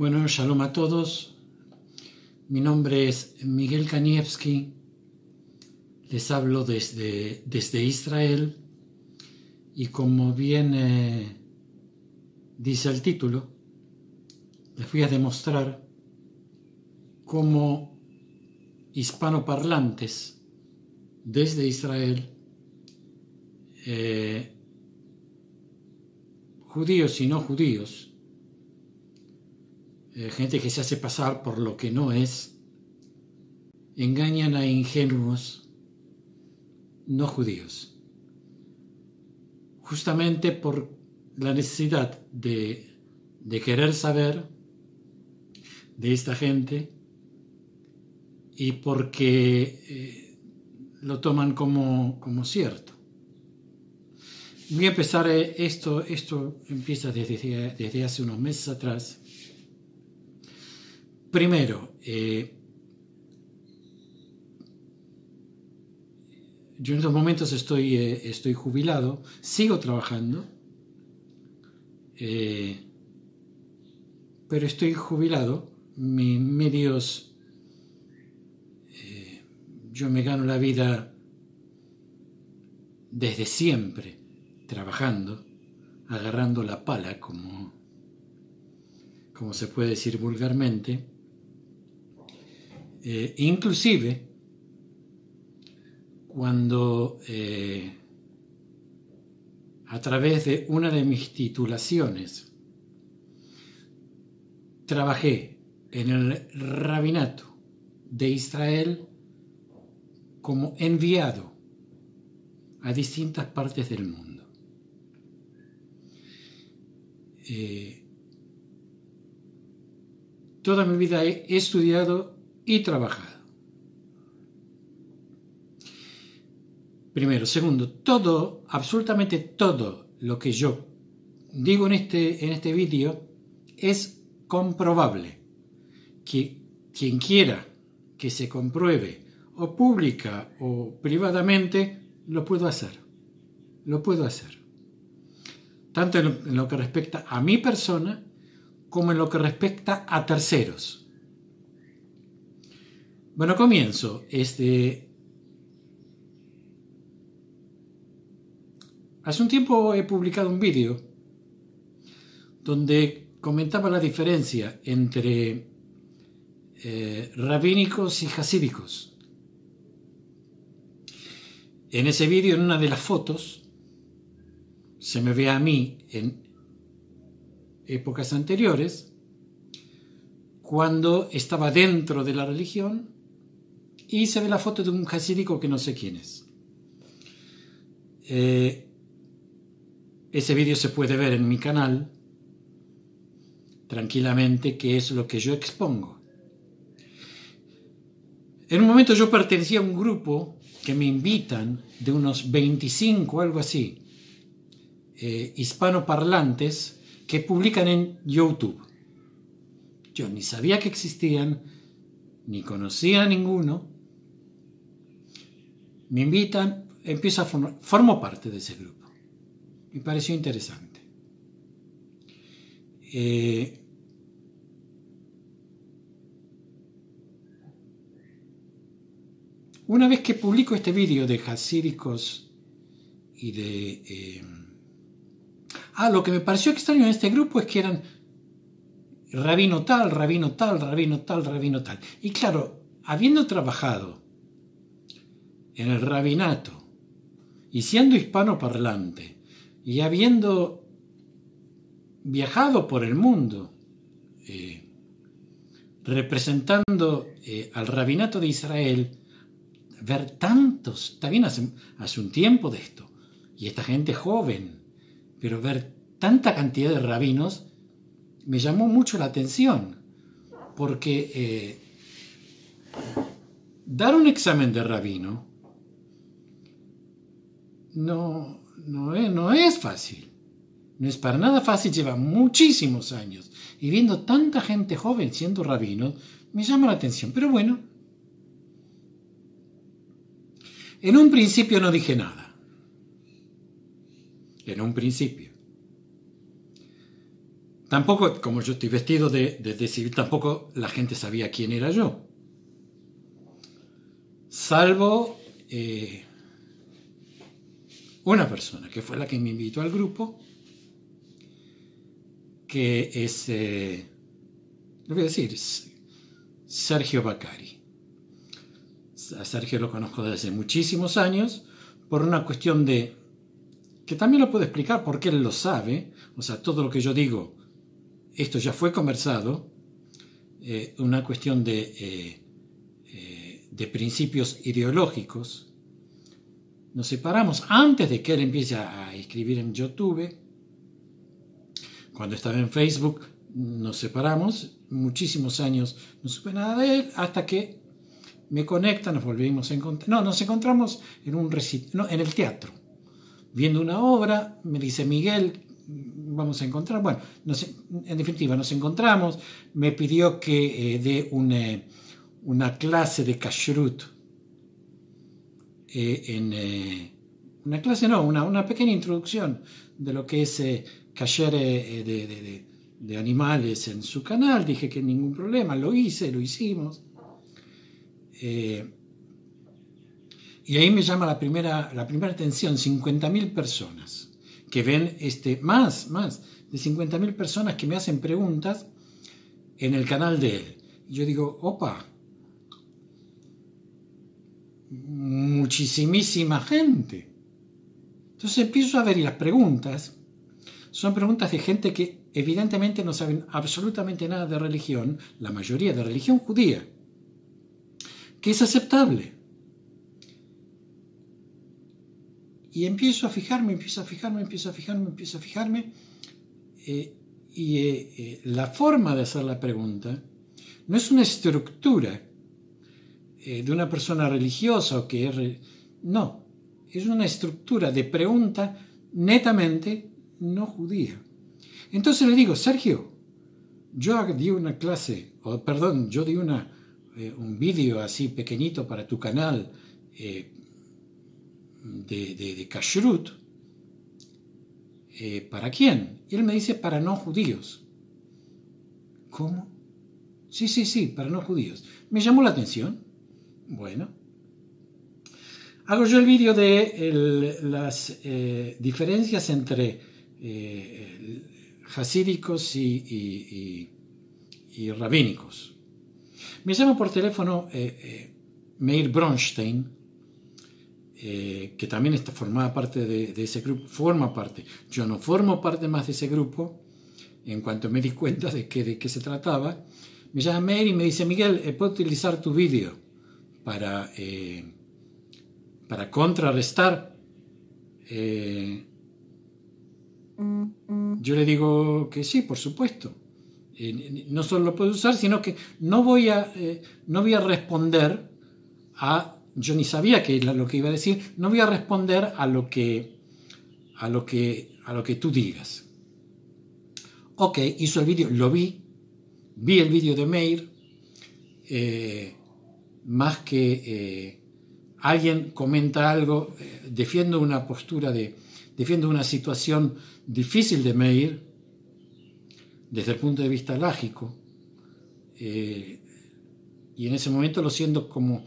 Bueno, shalom a todos. Mi nombre es Miguel Kanievski. Les hablo desde, desde Israel. Y como bien dice el título, les voy a demostrar cómo hispanoparlantes desde Israel, eh, judíos y no judíos, eh, gente que se hace pasar por lo que no es, engañan a ingenuos no judíos, justamente por la necesidad de, querer saber de esta gente y porque eh, lo toman como, cierto. Voy a empezar, esto, esto empieza desde hace unos meses atrás, Primero, eh, yo en estos momentos estoy, eh, estoy jubilado, sigo trabajando, eh, pero estoy jubilado, mis medios, yo me gano la vida desde siempre trabajando, agarrando la pala, como, como se puede decir vulgarmente, eh, inclusive, cuando eh, a través de una de mis titulaciones trabajé en el rabinato de Israel como enviado a distintas partes del mundo. Eh, toda mi vida he estudiado y trabajado. Primero. Segundo, todo, absolutamente todo lo que yo digo en este, en este vídeo es comprobable. Que quien quiera que se compruebe o pública o privadamente, lo puedo hacer. Lo puedo hacer. Tanto en lo que respecta a mi persona como en lo que respecta a terceros. Bueno, comienzo. Este. Hace un tiempo he publicado un vídeo donde comentaba la diferencia entre eh, rabínicos y jasídicos. En ese vídeo, en una de las fotos, se me ve a mí en épocas anteriores, cuando estaba dentro de la religión y se ve la foto de un jasídico que no sé quién es. Eh, ese vídeo se puede ver en mi canal tranquilamente, que es lo que yo expongo. En un momento yo pertenecía a un grupo que me invitan de unos 25, algo así, eh, hispanoparlantes que publican en YouTube. Yo ni sabía que existían, ni conocía a ninguno, me invitan, empiezo a formar, formo parte de ese grupo. Me pareció interesante. Eh, una vez que publico este vídeo de jasíricos y de... Eh, ah, lo que me pareció extraño en este grupo es que eran rabino tal, rabino tal, rabino tal, rabino tal. Y claro, habiendo trabajado en el rabinato, y siendo hispano parlante, y habiendo viajado por el mundo, eh, representando eh, al rabinato de Israel, ver tantos, está hace, un tiempo de esto, y esta gente joven, pero ver tanta cantidad de rabinos me llamó mucho la atención, porque eh, dar un examen de rabino no, no, es, fácil. No es para nada fácil, lleva muchísimos años. Y viendo tanta gente joven siendo rabino, me llama la atención. Pero bueno, en un principio no dije nada. En un principio. Tampoco, como yo estoy vestido de, civil, tampoco la gente sabía quién era yo. Salvo eh, una persona, que fue la que me invitó al grupo, que es, eh, lo voy a decir, Sergio Bacari. A Sergio lo conozco desde muchísimos años por una cuestión de, que también lo puedo explicar porque él lo sabe, o sea, todo lo que yo digo, esto ya fue conversado, eh, una cuestión de, eh, de principios ideológicos, nos separamos antes de que él empiece a escribir en YouTube. Cuando estaba en Facebook, nos separamos. Muchísimos años no supe nada de él hasta que me conecta, nos volvimos a encontrar. No, nos encontramos en, un no, en el teatro, viendo una obra. Me dice Miguel, vamos a encontrar. Bueno, en definitiva, nos encontramos. Me pidió que eh, dé una, eh, una clase de kashrut eh, en eh, una clase, no, una, una, pequeña introducción de lo que es eh, eh de, de, de, animales en su canal. Dije que ningún problema, lo hice, lo hicimos. y ahí me llama la primera, la primera atención, 50.000 personas que ven este, más, más de 50.000 personas que me hacen preguntas en el canal de él. yo digo, opa, muchísima gente. Entonces empiezo a ver y las preguntas son preguntas de gente que evidentemente no saben absolutamente nada de religión, la mayoría de religión judía, que es aceptable. Y empiezo a fijarme, empiezo a fijarme, empiezo a fijarme, empiezo a fijarme. Eh, y eh, eh, la forma de hacer la pregunta no es una estructura eh, de una persona religiosa o que es... No, es una estructura de pregunta netamente no judía. Entonces le digo, Sergio, yo di una clase, o perdón, yo di una, eh, un vídeo así pequeñito para tu canal eh, de, de, Kashrut. ¿Para quién? Y él me dice, para no judíos. ¿Cómo? Sí, sí, sí, para no judíos. Me llamó la atención. Bueno. Hago yo el vídeo de las eh, diferencias entre eh, hasídicos y, rabínicos. Me llama por teléfono eh, eh Meir Bronstein, eh, que también está formada parte de, ese grupo, forma parte. Yo no formo parte más de ese grupo, en cuanto me di cuenta de, qué se trataba. Me llama Meir y me dice, Miguel, ¿puedo utilizar tu vídeo? Eh, para, contrarrestar. Eh, yo le digo que sí, por supuesto. Eh, no solo lo puedo usar, sino que no voy a, no voy a responder a... Yo ni sabía que era lo que iba a decir, no voy a responder a lo que, a lo que, a lo que tú digas. Ok, hizo el vídeo, lo vi, vi el vídeo de Meir, eh, más que eh, alguien comenta algo, eh, defiendo una postura de, defiendo una situación difícil de medir desde el punto de vista lógico, eh, y en ese momento lo siento como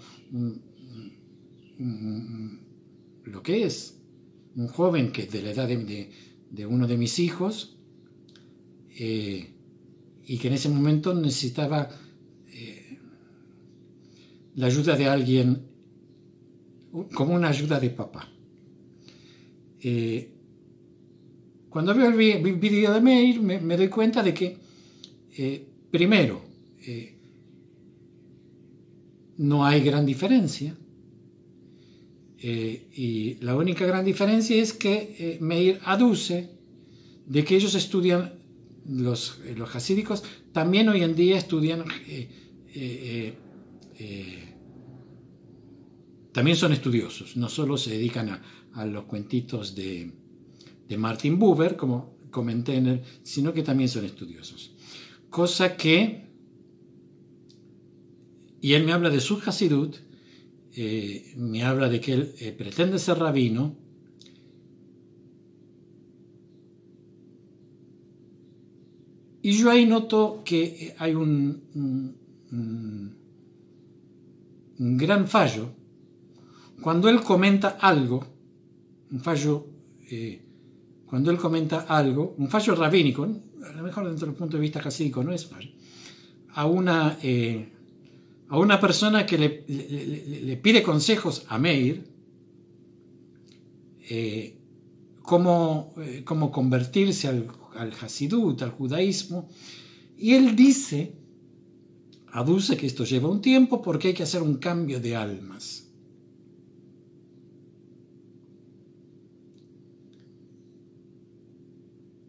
lo que es un joven que es de la edad de uno de mis hijos, y que en ese momento necesitaba la ayuda de alguien, como una ayuda de papá. Eh, cuando veo el vídeo de Meir me, doy cuenta de que, eh, primero, eh, no hay gran diferencia. y la única gran diferencia es que Meir aduce de que ellos estudian, los, los hasídicos también hoy en día estudian eh, también son estudiosos, no solo se dedican a, los cuentitos de, Martin Buber, como comenté en sino que también son estudiosos. Cosa que, y él me habla de su Hasidut, eh, me habla de que él eh, pretende ser rabino, y yo ahí noto que hay un ...un gran fallo cuando él comenta algo, un fallo, eh, cuando él comenta algo, un fallo rabínico, a lo mejor dentro del punto de vista jasídico no es fallo, a una, eh, a una persona que le, le, pide consejos a Meir, eh, cómo, cómo, convertirse al, al al judaísmo, y él dice Aduce que esto lleva un tiempo porque hay que hacer un cambio de almas.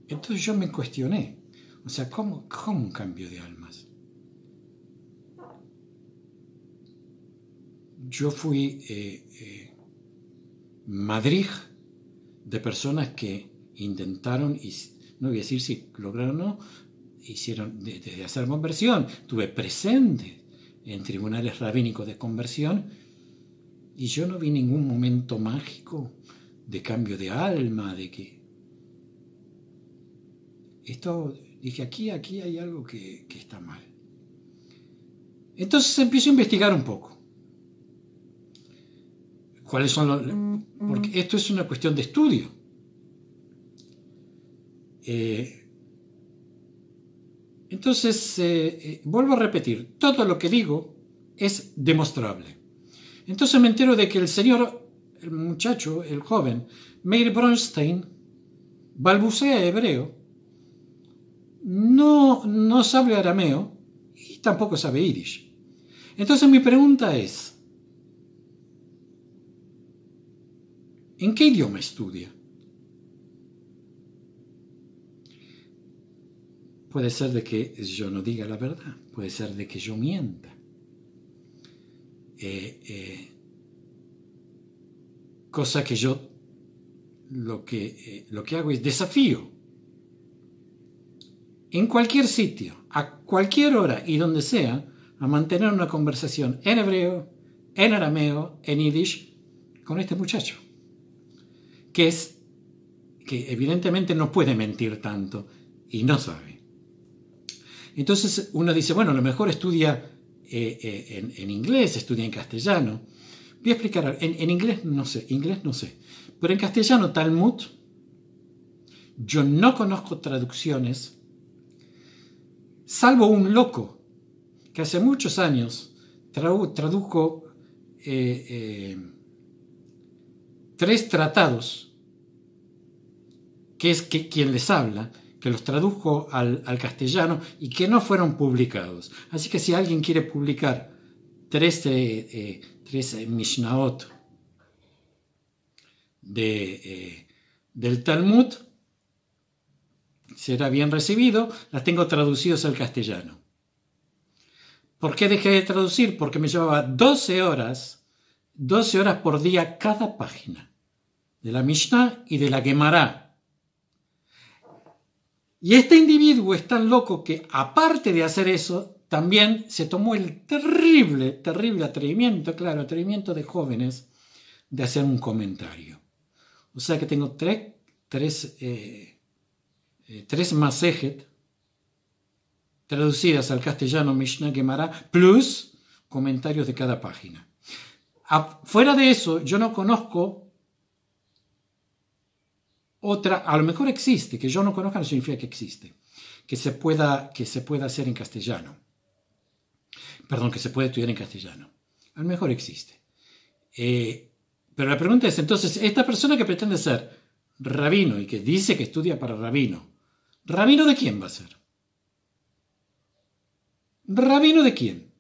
Entonces yo me cuestioné, o sea, ¿cómo, cómo un cambio de almas? Yo fui eh, eh, Madrid de personas que intentaron, y no voy a decir si lograron o no, hicieron desde hacer conversión, tuve presente en tribunales rabínicos de conversión y yo no vi ningún momento mágico de cambio de alma, de que esto dije aquí, aquí hay algo que, que está mal. Entonces empiezo a investigar un poco. ¿Cuáles son los.? Mm, mm. Porque esto es una cuestión de estudio. Eh, entonces, eh, eh, vuelvo a repetir, todo lo que digo es demostrable. Entonces me entero de que el señor, el muchacho, el joven, Meir Bronstein, balbucea hebreo, no, no sabe arameo y tampoco sabe irish. Entonces mi pregunta es, ¿en qué idioma estudia? Puede ser de que yo no diga la verdad, puede ser de que yo mienta. Eh, eh, cosa que yo lo que, eh, lo que hago es desafío. En cualquier sitio, a cualquier hora y donde sea, a mantener una conversación en hebreo, en arameo, en yiddish, con este muchacho. Que es, que evidentemente no puede mentir tanto y no sabe. Entonces uno dice, bueno, a lo mejor estudia eh, eh, en, inglés, estudia en castellano. Voy a explicar, en, inglés no sé, inglés no sé, pero en castellano Talmud, yo no conozco traducciones, salvo un loco que hace muchos años tradujo eh, tres tratados, que es que, quien les habla, que los tradujo al, castellano y que no fueron publicados. Así que si alguien quiere publicar 13, eh, Mishnahot de, eh, del Talmud, será bien recibido, las tengo traducidas al castellano. ¿Por qué dejé de traducir? Porque me llevaba 12 horas, 12 horas por día cada página de la Mishnah y de la Gemara. Y este individuo es tan loco que, aparte de hacer eso, también se tomó el terrible, terrible atrevimiento, claro, atrevimiento de jóvenes, de hacer un comentario. O sea que tengo tres, tres, eh, eh, tres masejet traducidas al castellano Mishnah Gemara, plus comentarios de cada página. Fuera de eso, yo no conozco otra, a lo mejor existe, que yo no conozca no significa que existe, que se pueda, que se pueda hacer en castellano. Perdón, que se puede estudiar en castellano. A lo mejor existe. Eh, pero la pregunta es, entonces, esta persona que pretende ser rabino y que dice que estudia para rabino, ¿rabino de quién va a ser? ¿Rabino de quién?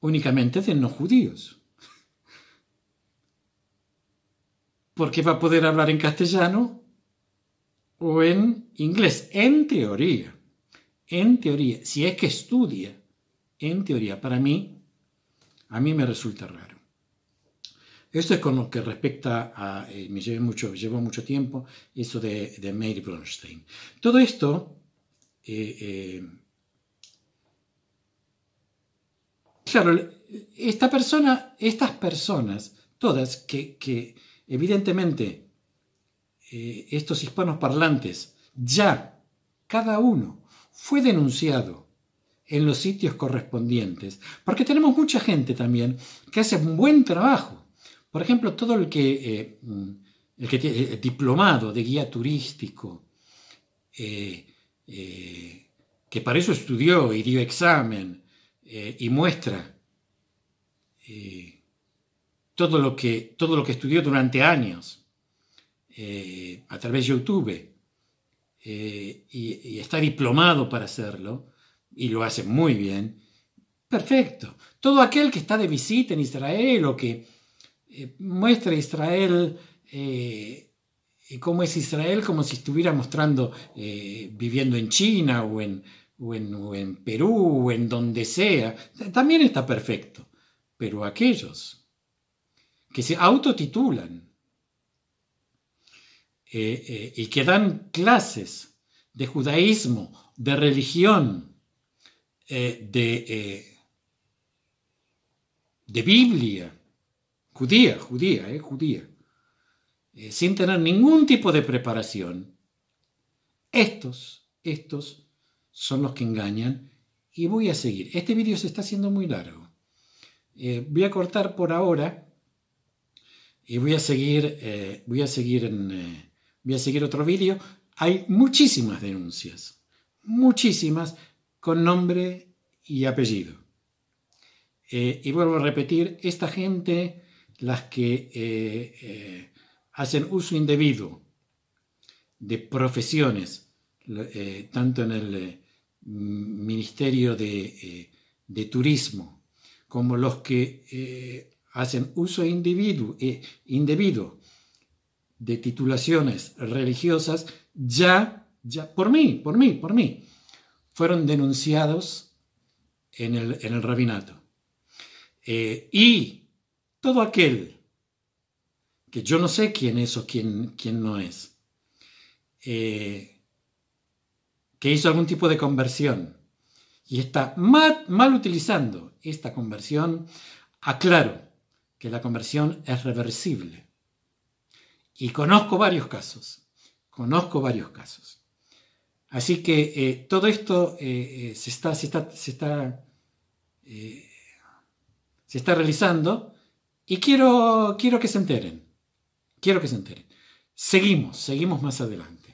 Únicamente de no judíos. porque va a poder hablar en castellano o en inglés, en teoría, en teoría, si es que estudia, en teoría, para mí, a mí me resulta raro. Esto es con lo que respecta a, eh, me llevé mucho, llevo mucho tiempo, eso de, de Mary Bronstein. Todo esto, eh, eh, claro, esta persona, estas personas, todas que Evidentemente, eh, estos hispanos parlantes, ya cada uno fue denunciado en los sitios correspondientes, porque tenemos mucha gente también que hace un buen trabajo. Por ejemplo, todo el que, eh, mm, el que tiene eh, diplomado de guía turístico, eh, que para eso estudió y dio examen y muestra todo lo que, todo lo que estudió durante años eh, a través de YouTube eh, y, está diplomado para hacerlo y lo hace muy bien, perfecto. Todo aquel que está de visita en Israel o que eh, muestra a Israel cómo es Israel como si estuviera mostrando viviendo en China o en, en, o en Perú o en donde sea, también está perfecto. Pero aquellos que se autotitulan eh, eh, y que dan clases de judaísmo, de religión, eh, de, de, Biblia, judía, judía, judía, sin tener ningún tipo de preparación, estos, estos son los que engañan y voy a seguir. Este vídeo se está haciendo muy largo. voy a cortar por ahora y voy a seguir, eh, voy a seguir, eh, voy a seguir otro vídeo. Hay muchísimas denuncias, muchísimas con nombre y apellido. Eh, y vuelvo a repetir, esta gente, las que hacen uso indebido de profesiones, tanto en el Ministerio de, de Turismo como los que hacen uso individuo, eh, indebido de titulaciones religiosas ya, ya, por mí, por mí, por mí, fueron denunciados en el, en el rabinato. Eh, y todo aquel que yo no sé quién es o quién, quién no es, eh, que hizo algún tipo de conversión y está mal, mal utilizando esta conversión, aclaro, que la conversión es reversible. Y conozco varios casos, conozco varios casos. Así que eh, todo esto eh, eh, se está, está, se está realizando y quiero, quiero que se enteren, quiero que se enteren. Seguimos, seguimos más adelante.